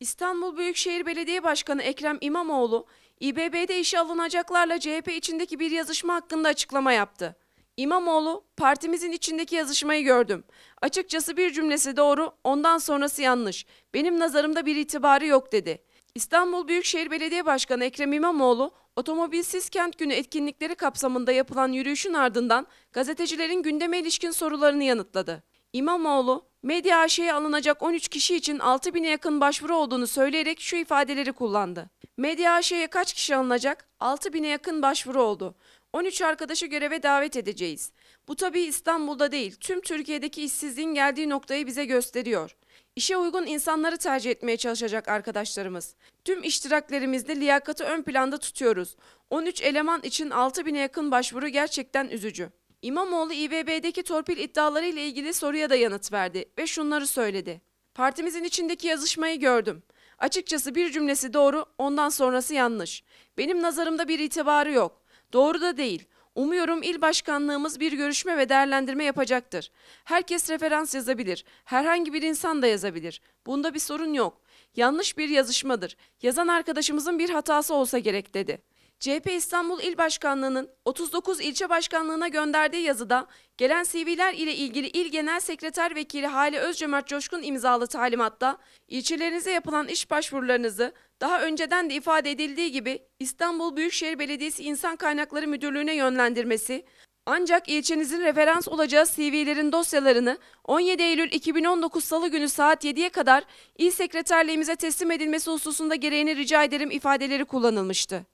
İstanbul Büyükşehir Belediye Başkanı Ekrem İmamoğlu, İBB'de işe alınacaklarla CHP içindeki bir yazışma hakkında açıklama yaptı. İmamoğlu, partimizin içindeki yazışmayı gördüm. Açıkçası bir cümlesi doğru, ondan sonrası yanlış. Benim nazarımda bir itibarı yok dedi. İstanbul Büyükşehir Belediye Başkanı Ekrem İmamoğlu, Otomobilsiz Kent Günü etkinlikleri kapsamında yapılan yürüyüşün ardından gazetecilerin gündeme ilişkin sorularını yanıtladı. İmamoğlu, Medya AŞ'ye alınacak 13 kişi için 6 bine yakın başvuru olduğunu söyleyerek şu ifadeleri kullandı. Medya AŞ'ye kaç kişi alınacak? 6 bine yakın başvuru oldu. 13 arkadaşı göreve davet edeceğiz. Bu tabii İstanbul'da değil, tüm Türkiye'deki işsizliğin geldiği noktayı bize gösteriyor. İşe uygun insanları tercih etmeye çalışacak arkadaşlarımız. Tüm iştiraklerimizde liyakatı ön planda tutuyoruz. 13 eleman için 6 bine yakın başvuru gerçekten üzücü. İmamoğlu İBB'deki torpil iddiaları ile ilgili soruya da yanıt verdi ve şunları söyledi. Partimizin içindeki yazışmayı gördüm. Açıkçası bir cümlesi doğru, ondan sonrası yanlış. Benim nazarımda bir itibarı yok. Doğru da değil. Umuyorum il başkanlığımız bir görüşme ve değerlendirme yapacaktır. Herkes referans yazabilir. Herhangi bir insan da yazabilir. Bunda bir sorun yok. Yanlış bir yazışmadır. Yazan arkadaşımızın bir hatası olsa gerek dedi. CHP İstanbul İl Başkanlığı'nın 39 ilçe başkanlığına gönderdiği yazıda gelen CV'ler ile ilgili İl Genel Sekreter Vekili Hale Özcömert Coşkun imzalı talimatta ilçelerinize yapılan iş başvurularınızı daha önceden de ifade edildiği gibi İstanbul Büyükşehir Belediyesi İnsan Kaynakları Müdürlüğü'ne yönlendirmesi, ancak ilçenizin referans olacağı CV'lerin dosyalarını 17 Eylül 2019 Salı günü saat 7'ye kadar İl Sekreterliğimize teslim edilmesi hususunda gereğini rica ederim ifadeleri kullanılmıştı.